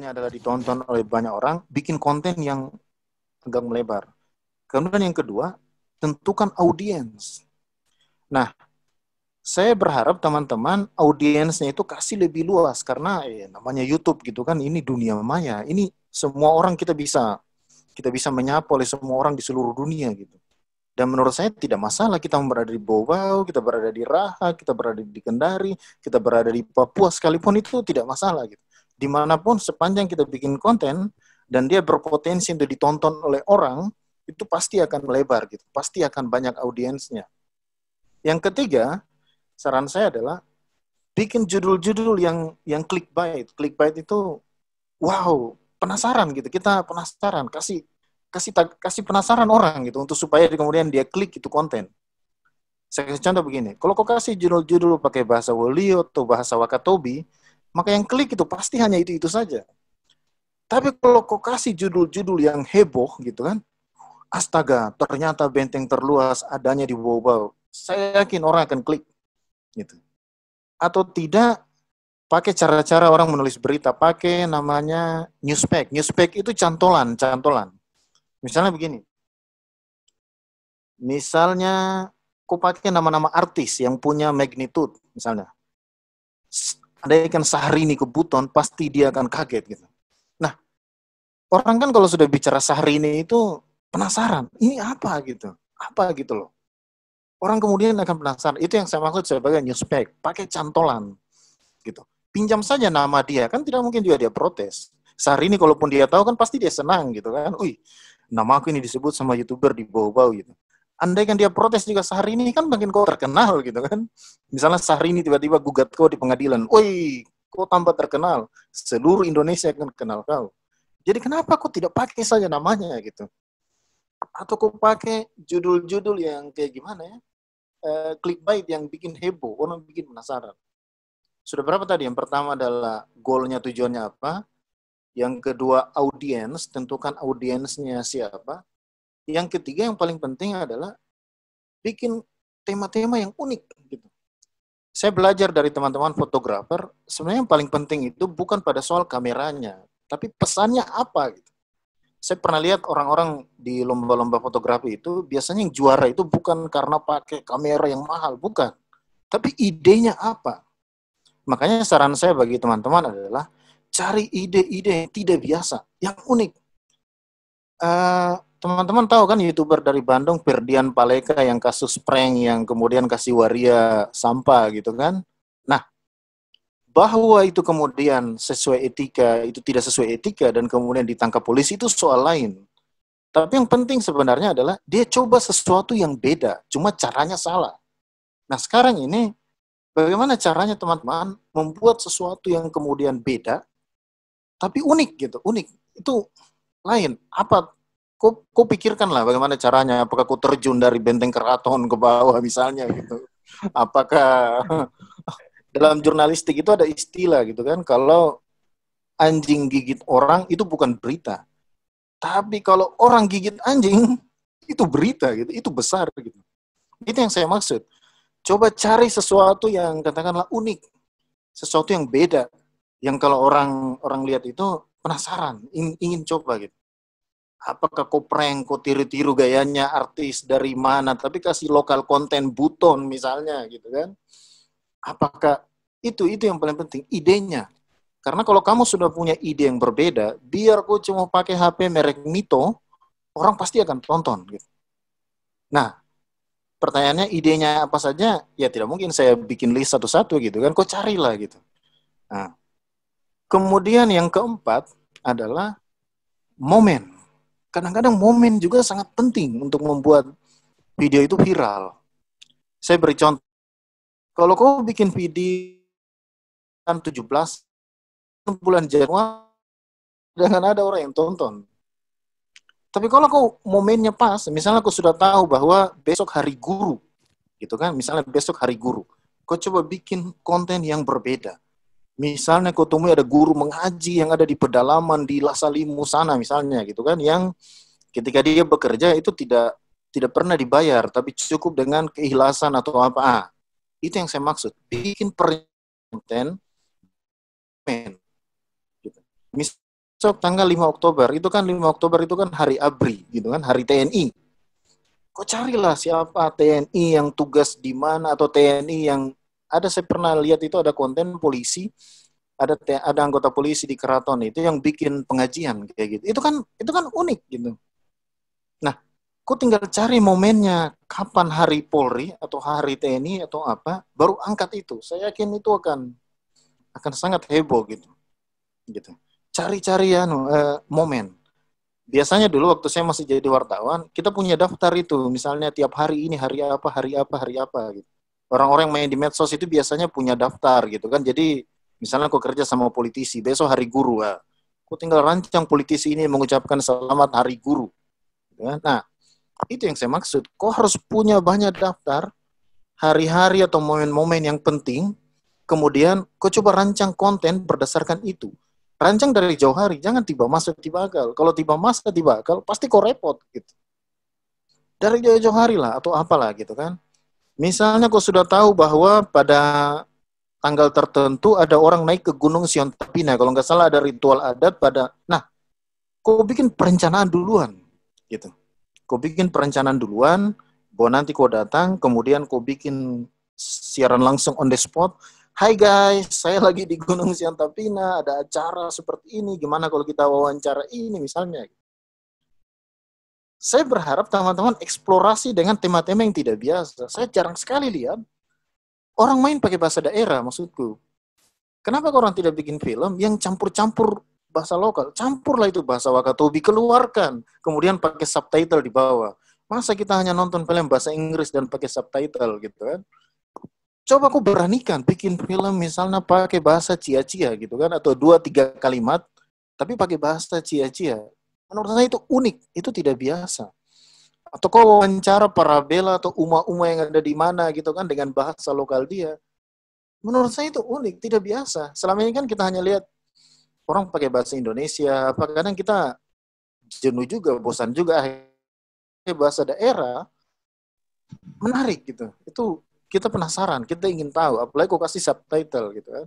dasarnya adalah ditonton oleh banyak orang, bikin konten yang agak melebar. Kemudian yang kedua, tentukan audiens. Nah, saya berharap teman-teman audiensnya itu kasih lebih luas karena ya, namanya YouTube gitu kan ini dunia maya ini semua orang kita bisa kita bisa menyapa oleh semua orang di seluruh dunia gitu dan menurut saya tidak masalah kita berada di Bobau kita berada di Raha kita berada di Kendari kita berada di Papua sekalipun itu tidak masalah gitu dimanapun sepanjang kita bikin konten dan dia berpotensi untuk ditonton oleh orang itu pasti akan melebar gitu pasti akan banyak audiensnya yang ketiga saran saya adalah bikin judul-judul yang yang clickbait clickbait itu wow penasaran gitu kita penasaran kasih kasih kasih penasaran orang gitu untuk supaya kemudian dia klik itu konten saya kasih contoh begini kalau kau kasih judul-judul pakai bahasa Wolio atau bahasa Wakatobi maka yang klik itu pasti hanya itu-itu saja. Tapi kalau kau kasih judul-judul yang heboh gitu kan, astaga, ternyata benteng terluas adanya di Wobau. Saya yakin orang akan klik. Gitu. Atau tidak, pakai cara-cara orang menulis berita, pakai namanya newspack. Newspack itu cantolan, cantolan. Misalnya begini. Misalnya, kau pakai nama-nama artis yang punya magnitude, misalnya andaikan ini ke Buton, pasti dia akan kaget gitu. Nah, orang kan kalau sudah bicara ini itu penasaran, ini apa gitu, apa gitu loh. Orang kemudian akan penasaran, itu yang saya maksud sebagai newsback, pakai cantolan gitu. Pinjam saja nama dia, kan tidak mungkin juga dia protes. ini, kalaupun dia tahu kan pasti dia senang gitu kan, wih nama aku ini disebut sama youtuber di bawah-bawah gitu. Andai kan dia protes juga ini kan makin kau terkenal gitu kan. Misalnya ini tiba-tiba gugat kau di pengadilan, woi kau tambah terkenal, seluruh Indonesia akan kenal kau. Jadi kenapa kau tidak pakai saja namanya gitu? Atau kau pakai judul-judul yang kayak gimana ya? Uh, clickbait yang bikin heboh, orang bikin penasaran. Sudah berapa tadi? Yang pertama adalah goalnya tujuannya apa? Yang kedua audiens, tentukan audiensnya siapa. Yang ketiga yang paling penting adalah bikin tema-tema yang unik gitu. Saya belajar dari teman-teman fotografer, sebenarnya yang paling penting itu bukan pada soal kameranya, tapi pesannya apa gitu. Saya pernah lihat orang-orang di lomba-lomba fotografi itu biasanya yang juara itu bukan karena pakai kamera yang mahal, bukan. Tapi idenya apa? Makanya saran saya bagi teman-teman adalah cari ide-ide yang tidak biasa, yang unik. Uh, teman-teman tahu kan youtuber dari Bandung Ferdian Paleka yang kasus prank yang kemudian kasih waria sampah gitu kan nah bahwa itu kemudian sesuai etika itu tidak sesuai etika dan kemudian ditangkap polisi itu soal lain tapi yang penting sebenarnya adalah dia coba sesuatu yang beda cuma caranya salah nah sekarang ini bagaimana caranya teman-teman membuat sesuatu yang kemudian beda tapi unik gitu unik itu lain apa ku, ku pikirkan lah bagaimana caranya. Apakah ku terjun dari benteng keraton ke bawah misalnya gitu. Apakah dalam jurnalistik itu ada istilah gitu kan. Kalau anjing gigit orang itu bukan berita. Tapi kalau orang gigit anjing itu berita gitu. Itu besar gitu. Itu yang saya maksud. Coba cari sesuatu yang katakanlah unik. Sesuatu yang beda. Yang kalau orang orang lihat itu penasaran, ingin, ingin coba gitu apakah kau prank, kau tiru-tiru gayanya artis dari mana, tapi kasih lokal konten buton misalnya gitu kan. Apakah itu itu yang paling penting idenya. Karena kalau kamu sudah punya ide yang berbeda, biar kau cuma pakai HP merek Mito, orang pasti akan tonton gitu. Nah, pertanyaannya idenya apa saja? Ya tidak mungkin saya bikin list satu-satu gitu kan, kau carilah gitu. Nah, kemudian yang keempat adalah momen kadang-kadang momen juga sangat penting untuk membuat video itu viral. Saya beri contoh. Kalau kau bikin video 17 bulan Januari jangan ada orang yang tonton. Tapi kalau kau momennya pas, misalnya kau sudah tahu bahwa besok hari guru, gitu kan, misalnya besok hari guru, kau coba bikin konten yang berbeda misalnya kau temui ada guru mengaji yang ada di pedalaman di Lasalimu sana misalnya gitu kan yang ketika dia bekerja itu tidak tidak pernah dibayar tapi cukup dengan keikhlasan atau apa ah, itu yang saya maksud bikin perinten men gitu. misal tanggal 5 Oktober itu kan 5 Oktober itu kan hari ABRI gitu kan hari TNI kok carilah siapa TNI yang tugas di mana atau TNI yang ada saya pernah lihat itu ada konten polisi ada ada anggota polisi di keraton itu yang bikin pengajian kayak gitu. Itu kan itu kan unik gitu. Nah, ku tinggal cari momennya kapan hari Polri atau hari TNI atau apa baru angkat itu. Saya yakin itu akan akan sangat heboh gitu. Gitu. Cari-cari ya uh, momen. Biasanya dulu waktu saya masih jadi wartawan, kita punya daftar itu, misalnya tiap hari ini hari apa, hari apa, hari apa gitu orang-orang yang main di medsos itu biasanya punya daftar gitu kan. Jadi misalnya aku kerja sama politisi, besok hari guru ya. Aku tinggal rancang politisi ini mengucapkan selamat hari guru. Gitu kan. Nah, itu yang saya maksud. Kau harus punya banyak daftar hari-hari atau momen-momen yang penting. Kemudian kau coba rancang konten berdasarkan itu. Rancang dari jauh hari, jangan tiba masa tiba akal. Kalau tiba masa tiba akal, pasti kau repot gitu. Dari jauh-jauh hari lah atau apalah gitu kan Misalnya kau sudah tahu bahwa pada tanggal tertentu ada orang naik ke Gunung Sion Kalau nggak salah ada ritual adat pada... Nah, kau bikin perencanaan duluan. gitu. Kau bikin perencanaan duluan, bahwa nanti kau datang, kemudian kau bikin siaran langsung on the spot. Hai guys, saya lagi di Gunung Sion ada acara seperti ini, gimana kalau kita wawancara ini misalnya. Gitu. Saya berharap teman-teman eksplorasi dengan tema-tema yang tidak biasa. Saya jarang sekali lihat orang main pakai bahasa daerah maksudku. Kenapa orang tidak bikin film yang campur-campur bahasa lokal? Campurlah itu bahasa Wakatobi, keluarkan. Kemudian pakai subtitle di bawah. Masa kita hanya nonton film bahasa Inggris dan pakai subtitle gitu kan? Coba aku beranikan bikin film misalnya pakai bahasa cia-cia gitu kan atau dua tiga kalimat tapi pakai bahasa cia-cia Menurut saya itu unik, itu tidak biasa. Atau kau wawancara para bela atau umat-umat yang ada di mana gitu kan dengan bahasa lokal dia. Menurut saya itu unik, tidak biasa. Selama ini kan kita hanya lihat orang pakai bahasa Indonesia, apa kadang kita jenuh juga, bosan juga akhirnya bahasa daerah menarik gitu. Itu kita penasaran, kita ingin tahu, apalagi kau kasih subtitle gitu kan.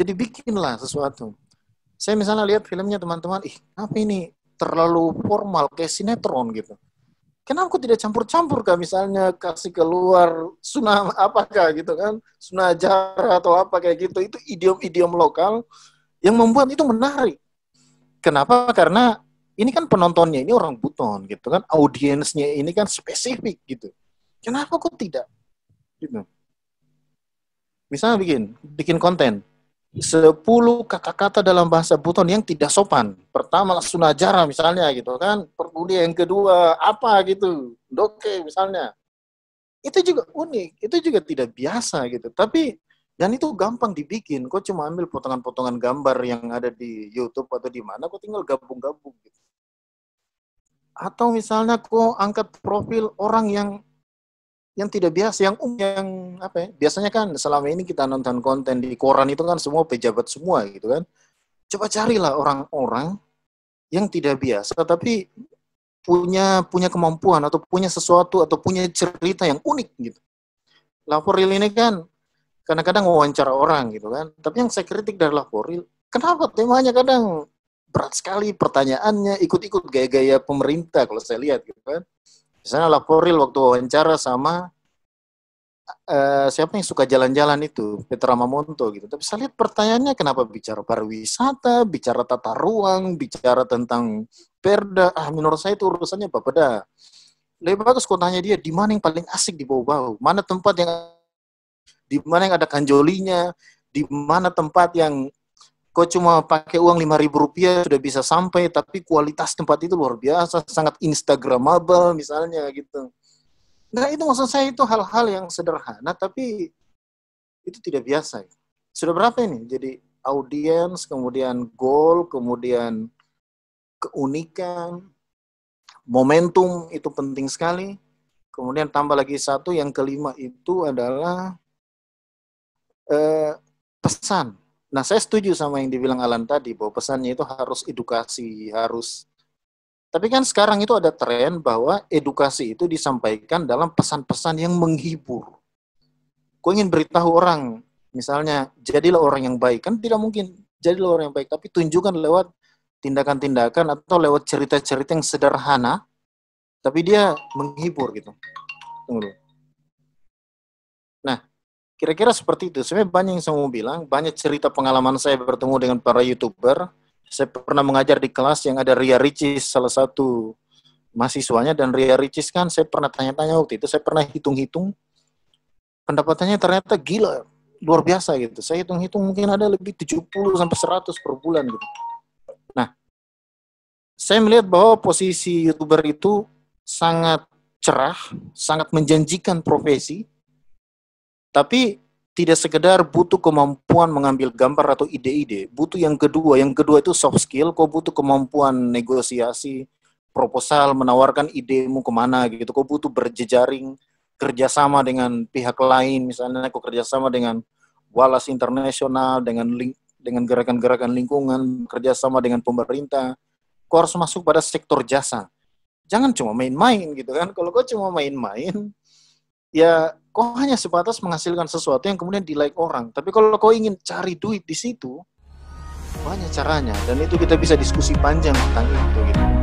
Jadi bikinlah sesuatu. Saya misalnya lihat filmnya teman-teman, ih apa ini terlalu formal kayak sinetron gitu. Kenapa aku tidak campur-campur kak misalnya kasih keluar sunah apakah gitu kan sunah jara atau apa kayak gitu itu idiom-idiom lokal yang membuat itu menarik. Kenapa? Karena ini kan penontonnya ini orang buton gitu kan audiensnya ini kan spesifik gitu kenapa kok tidak gitu misalnya bikin bikin konten 10 kata-kata dalam bahasa Buton yang tidak sopan. Pertama sunajara misalnya gitu kan, perbulia yang kedua apa gitu, doke misalnya. Itu juga unik, itu juga tidak biasa gitu. Tapi dan itu gampang dibikin, Kok cuma ambil potongan-potongan gambar yang ada di YouTube atau di mana, kau tinggal gabung-gabung gitu. Atau misalnya kok angkat profil orang yang yang tidak biasa, yang um, yang apa ya? Biasanya kan selama ini kita nonton konten di koran itu kan semua pejabat semua gitu kan. Coba carilah orang-orang yang tidak biasa tapi punya punya kemampuan atau punya sesuatu atau punya cerita yang unik gitu. Laporil ini kan kadang-kadang wawancara orang gitu kan. Tapi yang saya kritik dari Laporil, kenapa temanya kadang berat sekali pertanyaannya, ikut-ikut gaya-gaya pemerintah kalau saya lihat gitu kan Misalnya Laporil waktu wawancara sama uh, siapa yang suka jalan-jalan itu, Petra Mamonto gitu. Tapi saya lihat pertanyaannya kenapa bicara pariwisata, bicara tata ruang, bicara tentang perda. Ah, menurut saya itu urusannya apa Lebih bagus kalau tanya dia, di mana yang paling asik di bawah bau Mana tempat yang di mana yang ada kanjolinya, di mana tempat yang kok cuma pakai uang lima ribu rupiah sudah bisa sampai, tapi kualitas tempat itu luar biasa, sangat instagramable misalnya gitu. Nah itu maksud saya itu hal-hal yang sederhana, tapi itu tidak biasa. Sudah berapa ini? Jadi audiens, kemudian goal, kemudian keunikan, momentum itu penting sekali. Kemudian tambah lagi satu, yang kelima itu adalah eh, pesan Nah, saya setuju sama yang dibilang Alan tadi bahwa pesannya itu harus edukasi, harus tapi kan sekarang itu ada tren bahwa edukasi itu disampaikan dalam pesan-pesan yang menghibur. Gue ingin beritahu orang, misalnya, jadilah orang yang baik. Kan tidak mungkin jadilah orang yang baik, tapi tunjukkan lewat tindakan-tindakan atau lewat cerita-cerita yang sederhana, tapi dia menghibur gitu. Tunggu dulu. Kira-kira seperti itu. Sebenarnya banyak yang saya mau bilang, banyak cerita pengalaman saya bertemu dengan para YouTuber. Saya pernah mengajar di kelas yang ada Ria Ricis, salah satu mahasiswanya. Dan Ria Ricis kan saya pernah tanya-tanya waktu itu, saya pernah hitung-hitung. Pendapatannya ternyata gila, luar biasa gitu. Saya hitung-hitung mungkin ada lebih 70 sampai 100 per bulan gitu. Nah, saya melihat bahwa posisi YouTuber itu sangat cerah, sangat menjanjikan profesi, tapi tidak sekedar butuh kemampuan mengambil gambar atau ide-ide, butuh yang kedua. Yang kedua itu soft skill, kau butuh kemampuan negosiasi, proposal, menawarkan idemu kemana gitu. Kau butuh berjejaring, kerjasama dengan pihak lain, misalnya kau kerjasama dengan Wallace Internasional, dengan link, dengan gerakan-gerakan lingkungan, kerjasama dengan pemerintah. Kau harus masuk pada sektor jasa. Jangan cuma main-main gitu kan. Kalau kau cuma main-main, ya kau hanya sebatas menghasilkan sesuatu yang kemudian di like orang. Tapi kalau kau ingin cari duit di situ, banyak caranya. Dan itu kita bisa diskusi panjang tentang itu. Gitu.